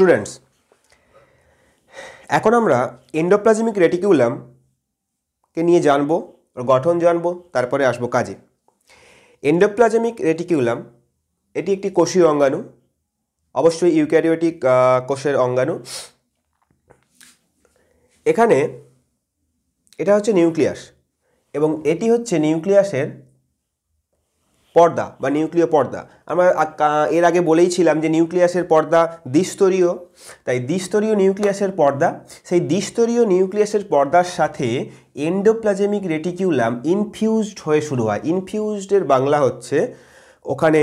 Students এখন আমরা endoplasmic রেটিকিউলামকে নিয়ে জানবো ওর গঠন জানবো তারপরে আসবো কাজে এন্ডোপ্লাজমিক রেটিকিউলাম এটি একটি কোষীয় অঙ্গাণু অবশ্যই ইউক্যারিওটিক কোষের অঙ্গাণু এখানে এটা হচ্ছে নিউক্লিয়াস এবং এটি হচ্ছে নিউক্লিয়াসের পর্দা বা নিউক্লিয় পর্দা আমরা এর আগে বলেইছিলাম যে নিউক্লিয়াসের পর্দা দ্বিস্তরীয় তাই দ্বিস্তরীয় নিউক্লিয়াসের পর্দা সেই দ্বিস্তরীয় নিউক্লিয়াসের পর্দার সাথে এন্ডোপ্লাজেমিক রেটিকিউলাম ইনফিউজড হয়ে শুরু হয় ইনফিউজডের বাংলা হচ্ছে ওখানে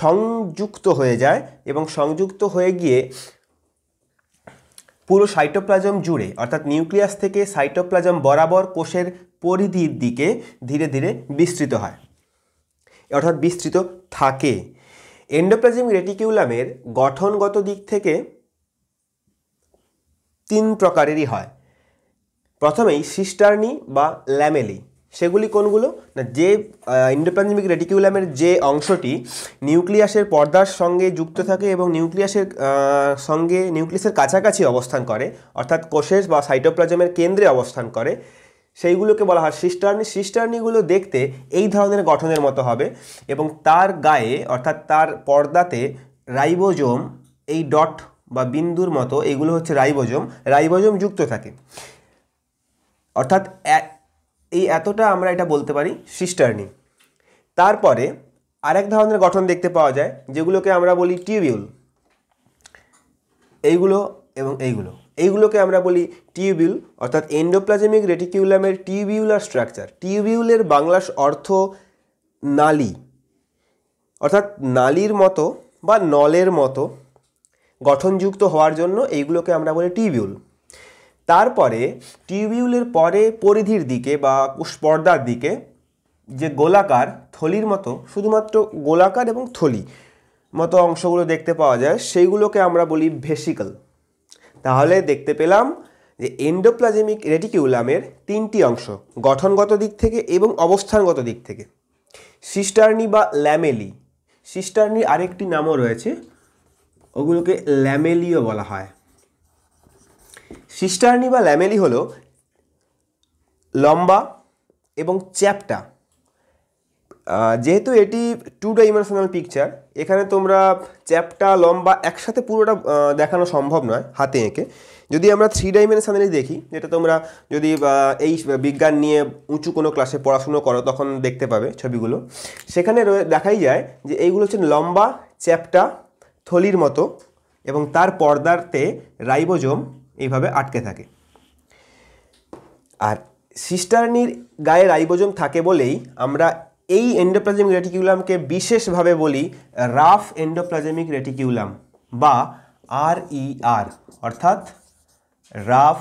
সংযুক্ত হয়ে যায় এবং সংযুক্ত হয়ে গিয়ে পুরো সাইটোপ্লাজম জুড়ে অর্থাৎ নিউক্লিয়াস থেকে সাইটোপ্লাজম বরাবর কোষের পরিধির দিকে ধীরে ধীরে বিস্তৃত হয় অর্থাৎ বিস্তৃত থাকে এন্ডোপ্লাজমিক রেটিকিউলামের গঠনগত দিক থেকে তিন প্রকারেরই হয় প্রথমেই সিস্টার্নি বা ল্যামেলি সেগুলি কোনগুলো না যে ইন্ডোপ্লাজমিক রেটিকিউলামের যে অংশটি নিউক্লিয়াসের পর্দার সঙ্গে যুক্ত থাকে এবং নিউক্লিয়াসের সঙ্গে নিউক্লিয়াসের কাছাকাছি অবস্থান করে অর্থাৎ কোষের বা সাইটোপ্লাজমের কেন্দ্রে অবস্থান করে সেইগুলোকে বলা হয় সিস্টার্নি সিস্টার্নিগুলো দেখতে এই ধরনের গঠনের মতো হবে এবং তার গায়ে অর্থাৎ তার পর্দাতে রাইবোজোম এই ডট বা বিন্দুর মতো এইগুলো হচ্ছে রাইবোজোম রাইবোজম যুক্ত থাকে অর্থাৎ এই এতটা আমরা এটা বলতে পারি সিস্টার্নি তারপরে আরেক ধরনের গঠন দেখতে পাওয়া যায় যেগুলোকে আমরা বলি টিউবিউল এইগুলো এবং এইগুলো এইগুলোকে আমরা বলি টিউবিউল অর্থাৎ এন্ডোপ্লাজমিক রেটিকিউলামের টিউবিউলার স্ট্রাকচার টিউবিউলের বাংলাস অর্থ নালি অর্থাৎ নালির মতো বা নলের মতো গঠনযুক্ত হওয়ার জন্য এইগুলোকে আমরা বলি টিউবিউল তারপরে টিউবিউলের পরে পরিধির দিকে বা পর্দার দিকে যে গোলাকার থলির মতো শুধুমাত্র গোলাকার এবং থলি মতো অংশগুলো দেখতে পাওয়া যায় সেইগুলোকে আমরা বলি ভেসিকল তাহলে দেখতে পেলাম যে এন্ডোপ্লাজমিক রেটিকিউলামের তিনটি অংশ গঠনগত দিক থেকে এবং অবস্থানগত দিক থেকে সিস্টার্নি বা ল্যামেলি সিস্টার্নির আরেকটি নামও রয়েছে ওগুলোকে ল্যামেলিও বলা হয় সিস্টার্নি বা ল্যামেলি হলো লম্বা এবং চ্যাপটা যেহেতু এটি টু ডাইমেনশনাল পিকচার এখানে তোমরা চ্যাপটা লম্বা একসাথে পুরোটা দেখানো সম্ভব নয় হাতে এঁকে যদি আমরা থ্রি ডাইমেনশনালি দেখি যেটা তোমরা যদি এই বিজ্ঞান নিয়ে উঁচু কোনো ক্লাসে পড়াশুনো করো তখন দেখতে পাবে ছবিগুলো সেখানে দেখাই যায় যে এইগুলো হচ্ছে লম্বা চ্যাপটা থলির মতো এবং তার পর্দাতে রাইবোজোম এইভাবে আটকে থাকে আর সিস্টারনির গায়ে রাইবোজোম থাকে বলেই আমরা এই এন্ডোপ্লাজমিক রেটিকিউলামকে বিশেষভাবে বলি রাফ এন্ডোপ্লাজমিক রেটিকিউলাম বা আর ই আর অর্থাৎ রাফ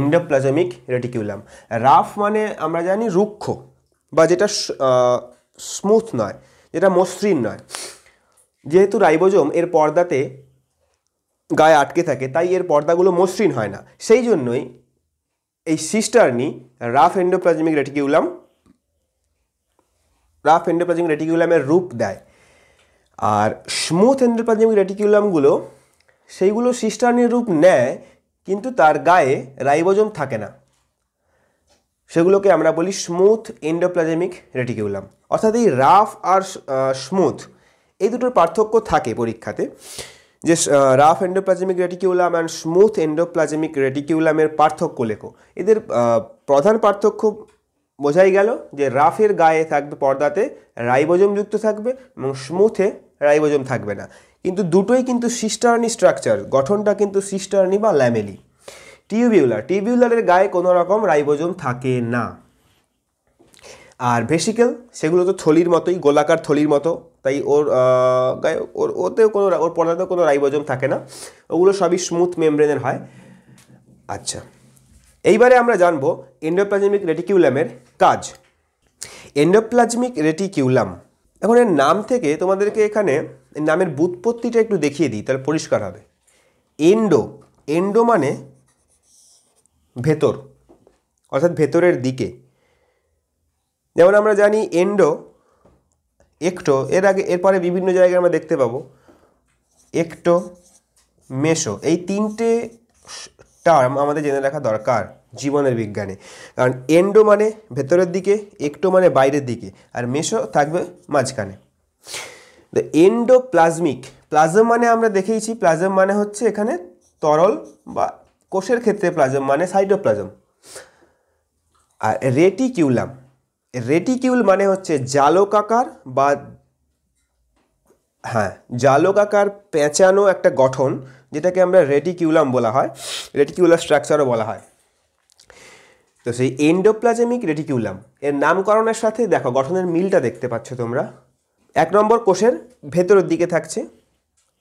এন্ডোপ্লাজমিক রেটিকিউলাম রাফ মানে আমরা জানি রুক্ষ বা যেটা স্মুথ নয় যেটা মসৃণ নয় যেহেতু রাইবোজোম এর পর্দাতে গায়ে আটকে থাকে তাই এর পর্দাগুলো মসৃণ হয় না সেই জন্যই এই cisternae rough endoplasmic reticulum rough endoplasmic রেটিকুলামের রূপ দেয় আর স্মুথ এন্ডোপ্লাজমিক রেটিকুলামগুলো সেইগুলো সিস্টার্নের রূপ নেয় কিন্তু তার গায়ে রাইবোজম থাকে না সেগুলোকে আমরা বলি স্মুথ এন্ডোপ্লাজমিক রেটিকিউলাম অর্থাৎ এই রাফ আর স্মুথ এই দুটোর পার্থক্য থাকে পরীক্ষাতে যে rough endoplasmic reticulum and smooth endoplasmic রেটিকিউলামের পার্থক্য লেখো এদের প্রধান পার্থক্য বোঝাই গেল যে রাফের গায়ে থাকবে পর্দাতে রাইবোজম যুক্ত থাকবে এবং স্মুথে রাইবোজম থাকবে না কিন্তু দুটোই কিন্তু সিস্টারনি স্ট্রাকচার গঠনটা কিন্তু সিস্টারনি বা ল্যামেলি টিউবিউলার টিউবিউলারের গায়ে কোনো রকম রাইবোজম থাকে না আর ভেসিকেল সেগুলো তো থলির মতোই গোলাকার থলির মতো তাই ওর গায়ে ওর ওতেও কোনো ওর পর্দাতেও কোনো রাইবোজম থাকে না ওগুলো সবই স্মুথ মেমব্রেনের হয় আচ্ছা এইবারে আমরা জানব এন্ডোপ্লাজমিক রেটিকিউলামের কাজ এন্ডোপ্লাজমিক রেটিকিউলাম এখন এর নাম থেকে তোমাদেরকে এখানে নামের বুৎপত্তিটা একটু দেখিয়ে দিই তাহলে পরিষ্কার হবে এন্ডো এন্ডো মানে ভেতর অর্থাৎ ভেতরের দিকে যেমন আমরা জানি এন্ডো একটো এর আগে এরপরে বিভিন্ন জায়গায় আমরা দেখতে পাবো একটো মেশো এই তিনটে টার্ম আমাদের জেনে রাখা দরকার জীবনের বিজ্ঞানে কারণ এন্ডো মানে ভেতরের দিকে একটু মানে বাইরের দিকে আর মেশো থাকবে মাঝখানে দ্য এন্ডো প্লাজমিক প্লাজম মানে আমরা দেখেইছি প্লাজম মানে হচ্ছে এখানে তরল বা কোষের ক্ষেত্রে প্লাজম মানে সাইটোপ্লাজম আর রেটিকিউলাম রেটিকিউল মানে হচ্ছে জালকাকার বা হ্যাঁ জালকাকার পেঁচানো একটা গঠন যেটাকে আমরা রেটিকিউলাম বলা হয় রেটিকিউলার স্ট্রাকচারও বলা হয় তো সেই এন্ডোপ্লাজমিক রেটিকিউলাম এর নামকরণের সাথে দেখো গঠনের মিলটা দেখতে পাচ্ছ তোমরা এক নম্বর কোষের ভেতরের দিকে থাকছে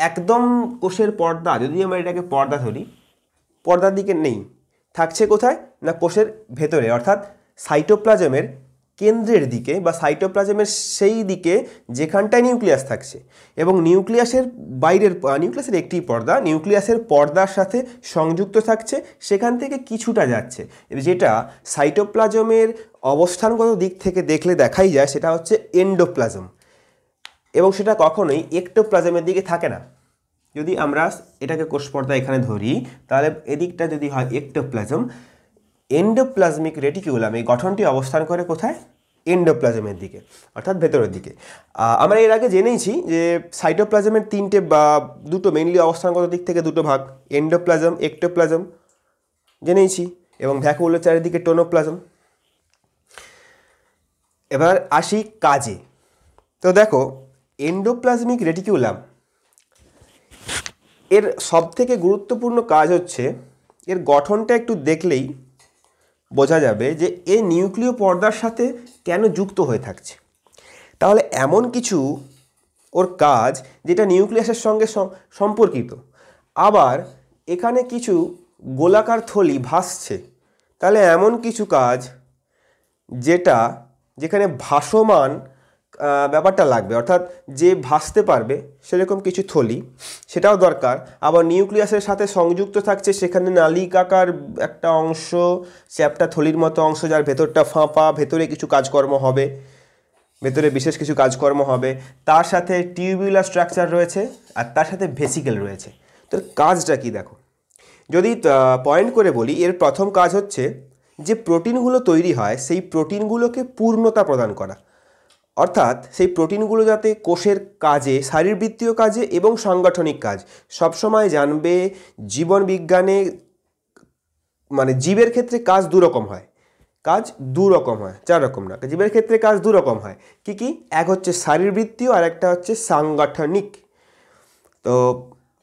একদম কোষের পর্দা যদি আমরা এটাকে পর্দা ধরি পর্দার দিকে নেই থাকছে কোথায় না কোষের ভেতরে অর্থাৎ সাইটোপ্লাজমের কেন্দ্রের দিকে বা সাইটোপ্লাজমের সেই দিকে যেখানটায় নিউক্লিয়াস থাকছে এবং নিউক্লিয়াসের বাইরের নিউক্লিয়াসের একটি পর্দা নিউক্লিয়াসের পর্দার সাথে সংযুক্ত থাকছে সেখান থেকে কিছুটা যাচ্ছে যেটা সাইটোপ্লাজমের অবস্থানগত দিক থেকে দেখলে দেখাই যায় সেটা হচ্ছে এন্ডোপ্লাজম এবং সেটা কখনোই একটোপ্লাজমের দিকে থাকে না যদি আমরা এটাকে কোষ পর্দা এখানে ধরি তাহলে এদিকটা যদি হয় একটোপ্লাজম এন্ডোপ্লাজমিক রেটিকিউলাম এই গঠনটি অবস্থান করে কোথায় এন্ডোপ্লাজমের দিকে অর্থাৎ ভেতরের দিকে আমরা এর আগে জেনেইছি যে সাইটোপ্লাজমের তিনটে বা দুটো মেনলি অবস্থানগত দিক থেকে দুটো ভাগ এন্ডোপ্লাজম একটোপ্লাজম জেনেইছি এবং ভ্যাকুলের চারিদিকে টোনোপ্লাজম এবার আসি কাজে তো দেখো এন্ডোপ্লাজমিক রেটিকিউলাম এর সবথেকে গুরুত্বপূর্ণ কাজ হচ্ছে এর গঠনটা একটু দেখলেই বোঝা যাবে যে এ নিউক্লিয় পর্দার সাথে কেন যুক্ত হয়ে থাকছে তাহলে এমন কিছু ওর কাজ যেটা নিউক্লিয়াসের সঙ্গে সম্পর্কিত আবার এখানে কিছু গোলাকার থলি ভাসছে তাহলে এমন কিছু কাজ যেটা যেখানে ভাসমান ব্যাপারটা লাগবে অর্থাৎ যে ভাসতে পারবে সেরকম কিছু থলি সেটাও দরকার আবার নিউক্লিয়াসের সাথে সংযুক্ত থাকছে সেখানে নালিকাকার একটা অংশ চ্যাপটা থলির মতো অংশ যার ভেতরটা ফাঁপা ভেতরে কিছু কাজকর্ম হবে ভেতরে বিশেষ কিছু কাজকর্ম হবে তার সাথে টিউবুলার স্ট্রাকচার রয়েছে আর তার সাথে ভেসিকেল রয়েছে তো কাজটা কি দেখো যদি পয়েন্ট করে বলি এর প্রথম কাজ হচ্ছে যে প্রোটিনগুলো তৈরি হয় সেই প্রোটিনগুলোকে পূর্ণতা প্রদান করা অর্থাৎ সেই প্রোটিনগুলো যাতে কোষের কাজে শারীরবৃত্তীয় কাজে এবং সাংগঠনিক কাজ সবসময় জানবে জীবন বিজ্ঞানে মানে জীবের ক্ষেত্রে কাজ দুরকম হয় কাজ দু রকম হয় চার রকম না জীবের ক্ষেত্রে কাজ দু রকম হয় কি কি এক হচ্ছে শারীরবৃত্তীয় আর একটা হচ্ছে সাংগঠনিক তো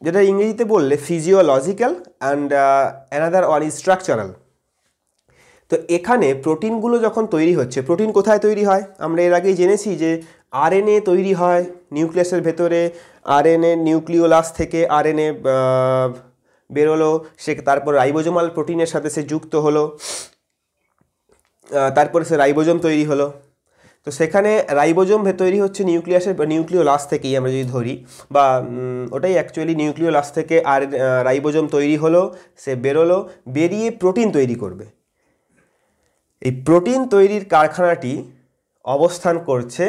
যেটা ইংরেজিতে বললে physiological and another one is structural তো এখানে প্রোটিনগুলো যখন তৈরি হচ্ছে প্রোটিন কোথায় তৈরি হয় আমরা এর আগেই জেনেছি যে আরএনএ তৈরি হয় নিউক্লিয়াসের ভেতরে আরএনএ নিউক্লিওলাস থেকে আরএনএ বেরোলো সে তারপর রাইবোজোমাল প্রোটিনের সাথে সে যুক্ত হলো তারপরে সে রাইবোজোম তৈরি হলো তো সেখানে রাইবোজোম তৈরি হচ্ছে নিউক্লিয়াসের নিউক্লিওলাস থেকেই আমরা যদি ধরি বা ওটাই অ্যাকচুয়ালি নিউক্লিওলাস থেকে আর রাইবোজোম তৈরি হলো সে বেরোলো বেরিয়ে প্রোটিন তৈরি করবে এই প্রোটিন তৈরির কারখানাটি অবস্থান করছে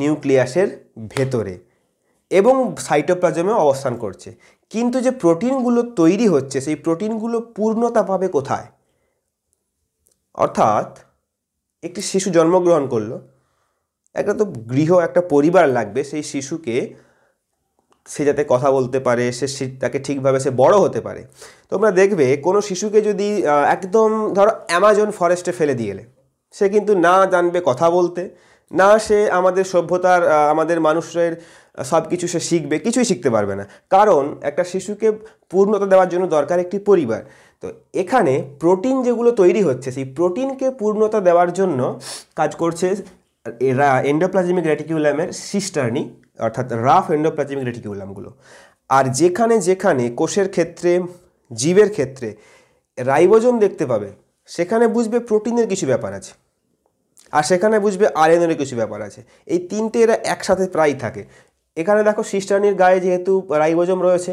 নিউক্লিয়াসের ভেতরে এবং সাইটোপ্লাজমে অবস্থান করছে কিন্তু যে প্রোটিনগুলো তৈরি হচ্ছে সেই প্রোটিনগুলো পূর্ণতা পাবে কোথায় অর্থাৎ একটি শিশু জন্মগ্রহণ করলো একটা তো গৃহ একটা পরিবার লাগবে সেই শিশুকে সে যাতে কথা বলতে পারে সে তাকে ঠিকভাবে সে বড় হতে পারে তোমরা দেখবে কোনো শিশুকে যদি একদম ধরো অ্যামাজন ফরেস্টে ফেলে দিয়ে এলে সে কিন্তু না জানবে কথা বলতে না সে আমাদের সভ্যতার আমাদের মানুষের সব কিছু সে শিখবে কিছুই শিখতে পারবে না কারণ একটা শিশুকে পূর্ণতা দেওয়ার জন্য দরকার একটি পরিবার তো এখানে প্রোটিন যেগুলো তৈরি হচ্ছে সেই প্রোটিনকে পূর্ণতা দেওয়ার জন্য কাজ করছে এরা এন্ডোপ্লাজমিক রেটিকিউলামের সিস্টার্নি অর্থাৎ রাফ এন্ডোপ্লাজমিক রেটিকিউলামগুলো আর যেখানে যেখানে কোষের ক্ষেত্রে জীবের ক্ষেত্রে রাইবোজোম দেখতে পাবে সেখানে বুঝবে প্রোটিনের কিছু ব্যাপার আছে আর সেখানে বুঝবে আরএনএর কিছু ব্যাপার আছে এই তিনটে এরা একসাথে প্রায় থাকে এখানে দেখো সিস্টার্নির গায়ে যেহেতু রাইবোজম রয়েছে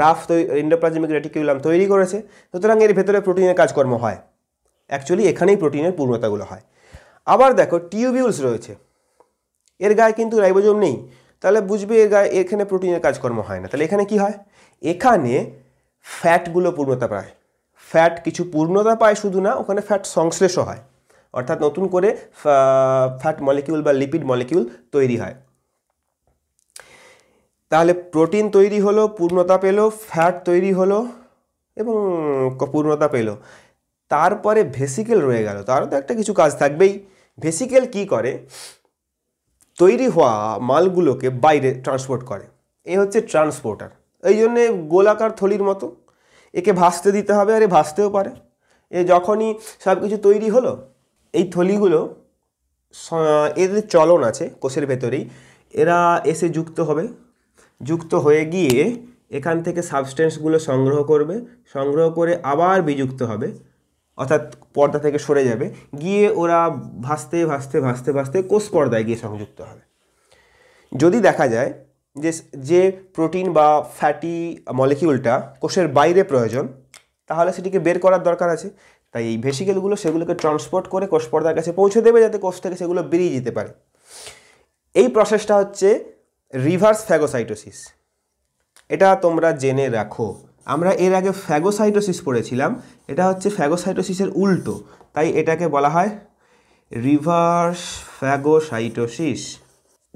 রাফ তৈরি ইন্ডোপ্লাজমিক রেটিকিউলাম তৈরি করেছে সুতরাং এর ভেতরে প্রোটিনের কাজকর্ম হয় অ্যাকচুয়ালি এখানেই প্রোটিনের পূর্ণতাগুলো হয় আবার দেখো টিউবিউলস রয়েছে এর গায়ে কিন্তু রাইবোজোম নেই তাহলে বুঝবে এর গায়ে এখানে প্রোটিনের কাজকর্ম হয় না তাহলে এখানে কি হয় এখানে ফ্যাটগুলো পূর্ণতা পায় ফ্যাট কিছু পূর্ণতা পায় শুধু না ওখানে ফ্যাট সংশ্লেষও হয় অর্থাৎ নতুন করে ফ্যাট মলিকিউল বা লিপিড মলিকিউল তৈরি হয় তাহলে প্রোটিন তৈরি হলো পূর্ণতা পেল ফ্যাট তৈরি হলো এবং পূর্ণতা পেল তারপরে ভেসিকেল রয়ে গেল তারও তো একটা কিছু কাজ থাকবেই ভেসিকেল কি করে তৈরি হওয়া মালগুলোকে বাইরে ট্রান্সপোর্ট করে এ হচ্ছে ট্রান্সপোর্টার এই জন্যে গোলাকার থলির মতো একে ভাসতে দিতে হবে আর এ ভাসতেও পারে এ যখনই সব কিছু তৈরি হলো এই থলিগুলো এদের চলন আছে কোষের ভেতরেই এরা এসে যুক্ত হবে যুক্ত হয়ে গিয়ে এখান থেকে সাবস্টেন্সগুলো সংগ্রহ করবে সংগ্রহ করে আবার বিযুক্ত হবে অর্থাৎ পর্দা থেকে সরে যাবে গিয়ে ওরা ভাসতে ভাসতে ভাসতে ভাসতে কোষ পর্দায় গিয়ে সংযুক্ত হবে যদি দেখা যায় যে যে প্রোটিন বা ফ্যাটি মলিকিউলটা কোষের বাইরে প্রয়োজন তাহলে সেটিকে বের করার দরকার আছে তাই এই ভেসিকেলগুলো সেগুলোকে ট্রান্সপোর্ট করে কোষ পর্দার কাছে পৌঁছে দেবে যাতে কোষ থেকে সেগুলো বেরিয়ে যেতে পারে এই প্রসেসটা হচ্ছে রিভার্স ফ্যাগোসাইটোসিস এটা তোমরা জেনে রাখো আমরা এর আগে ফ্যাগোসাইটোসিস পড়েছিলাম এটা হচ্ছে ফ্যাগোসাইটোসিসের উল্টো তাই এটাকে বলা হয় রিভার্স ফ্যাগোসাইটোসিস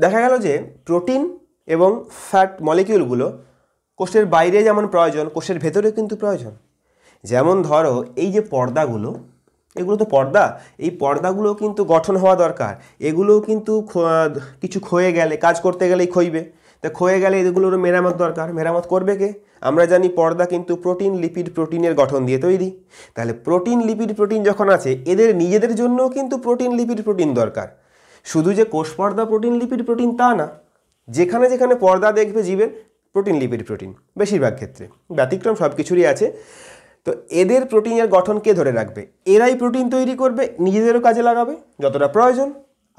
দেখা গেল যে প্রোটিন এবং ফ্যাট মলিকিউলগুলো কোষের বাইরে যেমন প্রয়োজন কোষের ভেতরে কিন্তু প্রয়োজন যেমন ধরো এই যে পর্দাগুলো এগুলো তো পর্দা এই পর্দাগুলো কিন্তু গঠন হওয়া দরকার এগুলোও কিন্তু কিছু ক্ষয়ে গেলে কাজ করতে গেলেই ক্ষইবে তা ক্ষয়ে গেলে এগুলোরও মেরামত দরকার মেরামত করবে কে আমরা জানি পর্দা কিন্তু প্রোটিন লিপিড প্রোটিনের গঠন দিয়ে তৈরি তাহলে প্রোটিন লিপিড প্রোটিন যখন আছে এদের নিজেদের জন্যও কিন্তু প্রোটিন লিপিড প্রোটিন দরকার শুধু যে কোষ পর্দা প্রোটিন লিপিড প্রোটিন তা না যেখানে যেখানে পর্দা দেখবে জীবের প্রোটিন লিপিড প্রোটিন বেশিরভাগ ক্ষেত্রে ব্যতিক্রম সব কিছুরই আছে তো এদের প্রোটিনের গঠন কে ধরে রাখবে এরাই প্রোটিন তৈরি করবে নিজেদেরও কাজে লাগাবে যতটা প্রয়োজন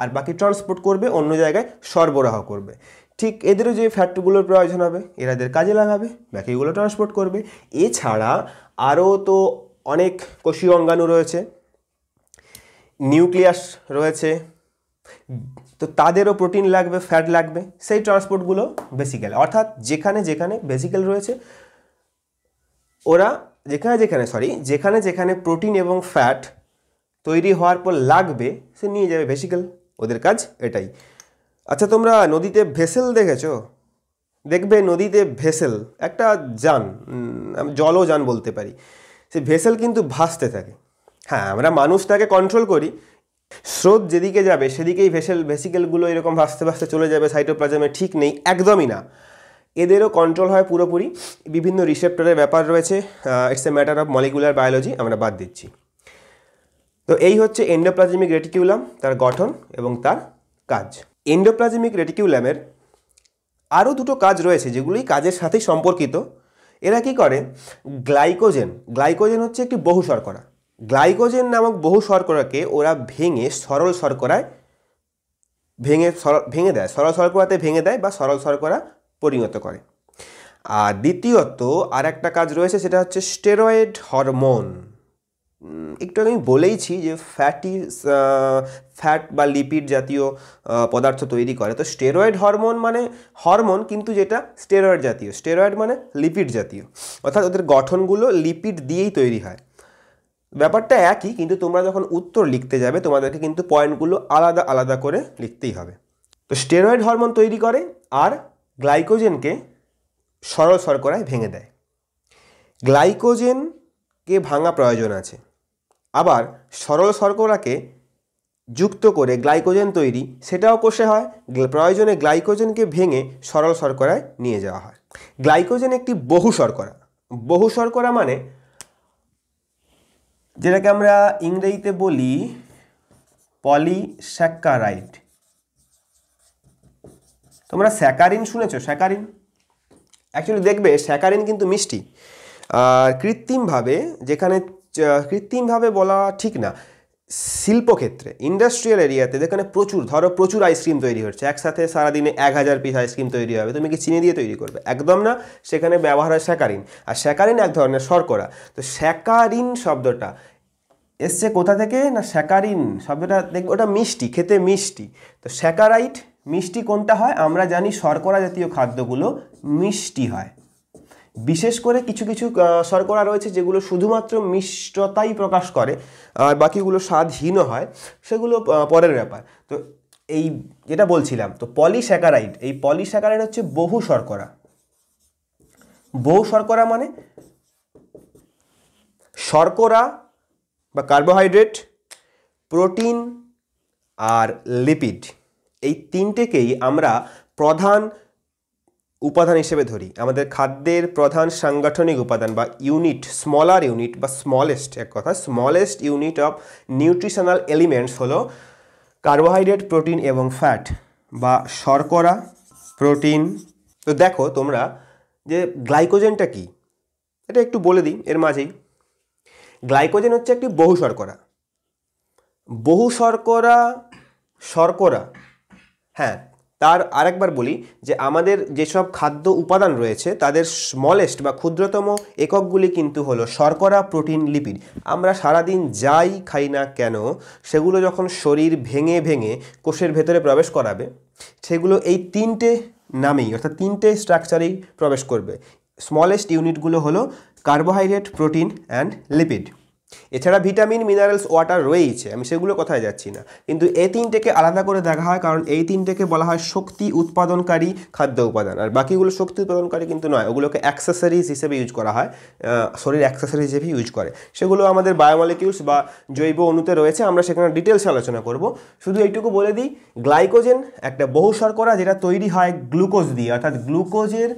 আর বাকি ট্রান্সপোর্ট করবে অন্য জায়গায় সরবরাহ করবে ঠিক এদেরও যে ফ্যাটগুলোর প্রয়োজন হবে এরা এদের কাজে লাগাবে এগুলো ট্রান্সপোর্ট করবে এছাড়া আরও তো অনেক কোষীয় অঙ্গাণু রয়েছে নিউক্লিয়াস রয়েছে তো তাদেরও প্রোটিন লাগবে ফ্যাট লাগবে সেই ট্রান্সপোর্টগুলো বেসিক্যাল অর্থাৎ যেখানে যেখানে বেসিক্যাল রয়েছে ওরা যেখানে যেখানে সরি যেখানে যেখানে প্রোটিন এবং ফ্যাট তৈরি হওয়ার পর লাগবে সে নিয়ে যাবে বেসিক্যাল ওদের কাজ এটাই আচ্ছা তোমরা নদীতে ভেসেল দেখেছো দেখবে নদীতে ভেসেল একটা যান জলও যান বলতে পারি সে ভেসেল কিন্তু ভাসতে থাকে হ্যাঁ আমরা মানুষ তাকে কন্ট্রোল করি স্রোত যেদিকে যাবে সেদিকেই ভেসেল ভেসিকেলগুলো এরকম ভাসতে ভাসতে চলে যাবে সাইটোপ্লাজমে ঠিক নেই একদমই না এদেরও কন্ট্রোল হয় পুরোপুরি বিভিন্ন রিসেপ্টরের ব্যাপার রয়েছে it's a matter of molecular biology আমরা বাদ দিচ্ছি তো এই হচ্ছে এন্ডোপ্লাজমিক রেটিকিউলাম তার গঠন এবং তার কাজ এন্ডোপ্লাজমিক রেটিকিউলামের আরও দুটো কাজ রয়েছে যেগুলি কাজের সাথে সম্পর্কিত এরা কি করে গ্লাইকোজেন গ্লাইকোজেন হচ্ছে একটি বহু শর্করা গ্লাইকোজেন নামক বহু শর্করাকে ওরা ভেঙে সরল শর্করায় ভেঙে ভেঙে দেয় সরল শর্করাতে ভেঙে দেয় বা সরল শর্করা পরিণত করে আর দ্বিতীয়ত আর একটা কাজ রয়েছে সেটা হচ্ছে স্টেরয়েড হরমোন একটু আমি বলেইছি যে ফ্যাটি ফ্যাট বা লিপিড জাতীয় পদার্থ তৈরি করে তো স্টেরয়েড হরমোন মানে হরমোন কিন্তু যেটা স্টেরয়েড জাতীয় স্টেরয়েড মানে লিপিড জাতীয় অর্থাৎ ওদের গঠনগুলো লিপিড দিয়েই তৈরি হয় ব্যাপারটা একই কিন্তু তোমরা যখন উত্তর লিখতে যাবে তোমাদেরকে কিন্তু পয়েন্টগুলো আলাদা আলাদা করে লিখতেই হবে তো স্টেরয়েড হরমোন তৈরি করে আর গ্লাইকোজেনকে সরল শর্করায় ভেঙে দেয় গ্লাইকোজেনকে ভাঙা প্রয়োজন আছে আবার সরল শর্করাকে যুক্ত করে গ্লাইকোজেন তৈরি সেটাও কোষে হয় প্রয়োজনে গ্লাইকোজেনকে ভেঙে সরল শর্করায় নিয়ে যাওয়া হয় গ্লাইকোজেন একটি বহু শর্করা বহু শর্করা মানে যেটাকে আমরা ইংরেজিতে বলি পলিস্যাকারাইড তোমরা স্যাকারিন শুনেছো স্যাকারিন অ্যাকচুয়ালি দেখবে স্যাকারিন কিন্তু মিষ্টি আর কৃত্রিমভাবে যেখানে কৃত্রিমভাবে বলা ঠিক না শিল্পক্ষেত্রে ইন্ডাস্ট্রিয়াল এরিয়াতে যেখানে প্রচুর ধরো প্রচুর আইসক্রিম তৈরি হচ্ছে একসাথে সারাদিনে এক হাজার পিস আইসক্রিম তৈরি হবে তুমি কি চিনি দিয়ে তৈরি করবে একদম না সেখানে ব্যবহার হয় স্যাকারিন আর স্যাকারিন এক ধরনের শর্করা তো স্যাকারিন শব্দটা এসছে কোথা থেকে না স্যাকারিন শব্দটা দেখবে ওটা মিষ্টি খেতে মিষ্টি তো স্যাকারাইট মিষ্টি কোনটা হয় আমরা জানি শর্করা জাতীয় খাদ্যগুলো মিষ্টি হয় বিশেষ করে কিছু কিছু শর্করা রয়েছে যেগুলো শুধুমাত্র মিষ্টতাই প্রকাশ করে আর বাকিগুলো স্বাদহীন হয় সেগুলো পরের ব্যাপার তো এই যেটা বলছিলাম তো পলিস্যাকারাইড এই পলিস্যাকারাইড হচ্ছে বহু শর্করা বহু শর্করা মানে শর্করা বা কার্বোহাইড্রেট প্রোটিন আর লিপিড এই তিনটেকেই আমরা প্রধান উপাদান হিসেবে ধরি আমাদের খাদ্যের প্রধান সাংগঠনিক উপাদান বা ইউনিট স্মলার ইউনিট বা স্মলেস্ট এক কথা smallest unit of nutritional elements হলো কার্বোহাইড্রেট প্রোটিন এবং ফ্যাট বা শর্করা প্রোটিন তো দেখো তোমরা যে গ্লাইকোজেনটা কি এটা একটু বলে দিই এর মাঝেই গ্লাইকোজেন হচ্ছে একটি বহু শর্করা বহু শর্করা শর্করা হ্যাঁ তার আরেকবার বলি যে আমাদের যেসব খাদ্য উপাদান রয়েছে তাদের স্মলেস্ট বা ক্ষুদ্রতম এককগুলি কিন্তু হলো শর্করা প্রোটিন লিপিড আমরা সারাদিন যাই খাই না কেন সেগুলো যখন শরীর ভেঙে ভেঙে কোষের ভেতরে প্রবেশ করাবে সেগুলো এই তিনটে নামেই অর্থাৎ তিনটে স্ট্রাকচারেই প্রবেশ করবে স্মলেস্ট ইউনিটগুলো হলো কার্বোহাইড্রেট প্রোটিন অ্যান্ড লিপিড এছাড়া ভিটামিন মিনারেলস ওয়াটার রয়েইছে আমি সেগুলো কথায় যাচ্ছি না কিন্তু এই তিনটেকে আলাদা করে দেখা হয় কারণ এই তিনটেকে বলা হয় শক্তি উৎপাদনকারী খাদ্য উপাদান আর বাকিগুলো শক্তি উৎপাদনকারী কিন্তু নয় ওগুলোকে অ্যাক্সেসারিজ হিসেবে ইউজ করা হয় শরীর অ্যাক্সেসারিজ হিসেবে ইউজ করে সেগুলো আমাদের বায়োমলিকিউলস বা জৈব অণুতে রয়েছে আমরা সেখানে ডিটেলসে আলোচনা করব শুধু এইটুকু বলে দিই গ্লাইকোজেন একটা বহু শর্করা যেটা তৈরি হয় গ্লুকোজ দিয়ে অর্থাৎ গ্লুকোজের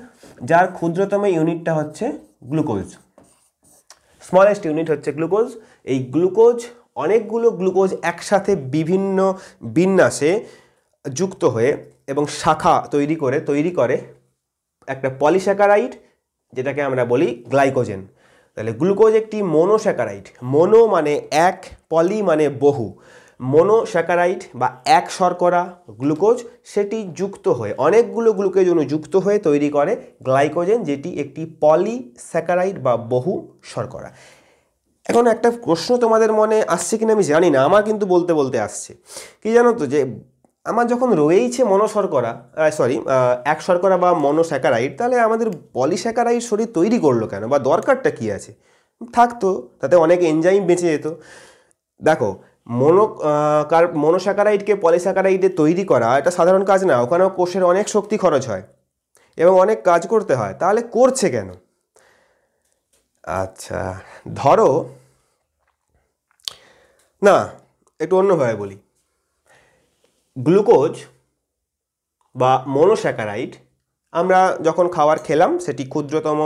যার ক্ষুদ্রতম ইউনিটটা হচ্ছে গ্লুকোজ স্মলেস্ট ইউনিট হচ্ছে গ্লুকোজ এই গ্লুকোজ অনেকগুলো গ্লুকোজ একসাথে বিভিন্ন বিন্যাসে যুক্ত হয়ে এবং শাখা তৈরি করে তৈরি করে একটা পলিস্যাকারাইড যেটাকে আমরা বলি গ্লাইকোজেন তাহলে গ্লুকোজ একটি মনোস্যাকারাইড মনো মানে এক পলি মানে বহু মনোস্যাকারাইড বা এক শর্করা গ্লুকোজ সেটি যুক্ত হয়ে অনেকগুলো গ্লুকোজ অনু যুক্ত হয়ে তৈরি করে গ্লাইকোজেন যেটি একটি পলিস্যাকারাইড বা বহু শর্করা এখন একটা প্রশ্ন তোমাদের মনে আসছে কিনা আমি জানি না আমার কিন্তু বলতে বলতে আসছে কি জানো তো যে আমার যখন রয়েইছে মনোশর্করা সরি এক শর্করা বা মনোস্যাকারাইড তাহলে আমাদের পলিস্যাকারাইড শরীর তৈরি করলো কেন বা দরকারটা কী আছে থাকতো তাতে অনেক এনজাইম বেঁচে যেত দেখো মনো কার মনোস্যাকারাইডকে পলিস্যাকারাইডে তৈরি করা এটা সাধারণ কাজ না ওখানেও কোষের অনেক শক্তি খরচ হয় এবং অনেক কাজ করতে হয় তাহলে করছে কেন আচ্ছা ধরো না একটু অন্যভাবে বলি গ্লুকোজ বা মনোস্যাকারাইড আমরা যখন খাবার খেলাম সেটি ক্ষুদ্রতম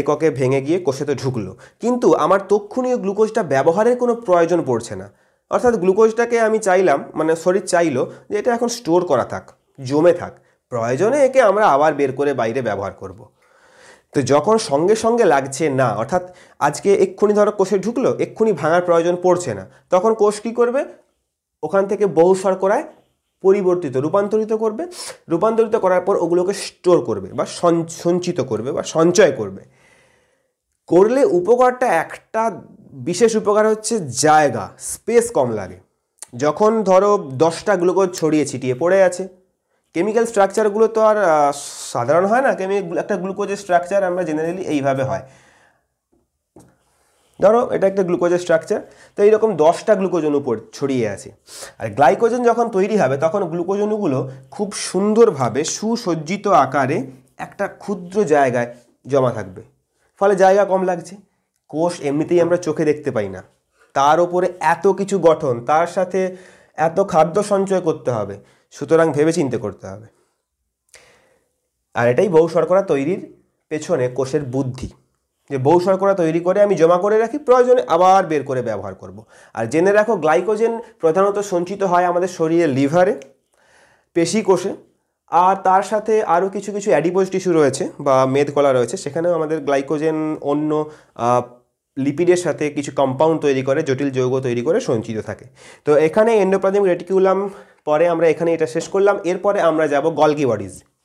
এককে ভেঙে গিয়ে কোষেতে ঢুকলো কিন্তু আমার তক্ষণীয় গ্লুকোজটা ব্যবহারের কোনো প্রয়োজন পড়ছে না অর্থাৎ গ্লুকোজটাকে আমি চাইলাম মানে শরীর চাইলো যে এটা এখন স্টোর করা থাক জমে থাক প্রয়োজনে একে আমরা আবার বের করে বাইরে ব্যবহার করব। তো যখন সঙ্গে সঙ্গে লাগছে না অর্থাৎ আজকে এক্ষুনি ধরো কোষে ঢুকলো এক্ষুনি ভাঙার প্রয়োজন পড়ছে না তখন কোষ কী করবে ওখান থেকে বহু শর্করায় পরিবর্তিত রূপান্তরিত করবে রূপান্তরিত করার পর ওগুলোকে স্টোর করবে বা সঞ্চিত করবে বা সঞ্চয় করবে করলে উপকারটা একটা বিশেষ উপকার হচ্ছে জায়গা স্পেস কম লাগে যখন ধরো দশটা গ্লুকোজ ছড়িয়ে ছিটিয়ে পড়ে আছে কেমিক্যাল স্ট্রাকচারগুলো তো আর সাধারণ হয় না কেমি একটা গ্লুকোজের স্ট্রাকচার আমরা জেনারেলি এইভাবে হয় ধরো এটা একটা গ্লুকোজের স্ট্রাকচার তো এইরকম দশটা গ্লুকোজন উপর ছড়িয়ে আছে আর গ্লাইকোজেন যখন তৈরি হবে তখন গ্লুকোজনুগুলো খুব সুন্দরভাবে সুসজ্জিত আকারে একটা ক্ষুদ্র জায়গায় জমা থাকবে ফলে জায়গা কম লাগছে কোষ এমনিতেই আমরা চোখে দেখতে পাই না তার ওপরে এত কিছু গঠন তার সাথে এত খাদ্য সঞ্চয় করতে হবে সুতরাং ভেবে চিনতে করতে হবে আর এটাই বহু শর্করা তৈরির পেছনে কোষের বুদ্ধি যে বহু শর্করা তৈরি করে আমি জমা করে রাখি প্রয়োজনে আবার বের করে ব্যবহার করব। আর জেনে রাখো গ্লাইকোজেন প্রধানত সঞ্চিত হয় আমাদের শরীরে লিভারে পেশি কোষে আর তার সাথে আরও কিছু কিছু অ্যাডিপোজ টিস্যু রয়েছে বা মেদকলা রয়েছে সেখানেও আমাদের গ্লাইকোজেন অন্য লিপিডের সাথে কিছু কম্পাউন্ড তৈরি করে জটিল যৌগ তৈরি করে সঞ্চিত থাকে তো এখানে এন্ডোপ্লাজমিক রেটিকুলাম পরে আমরা এখানে এটা শেষ করলাম এরপরে আমরা যাব গলগি বডিজ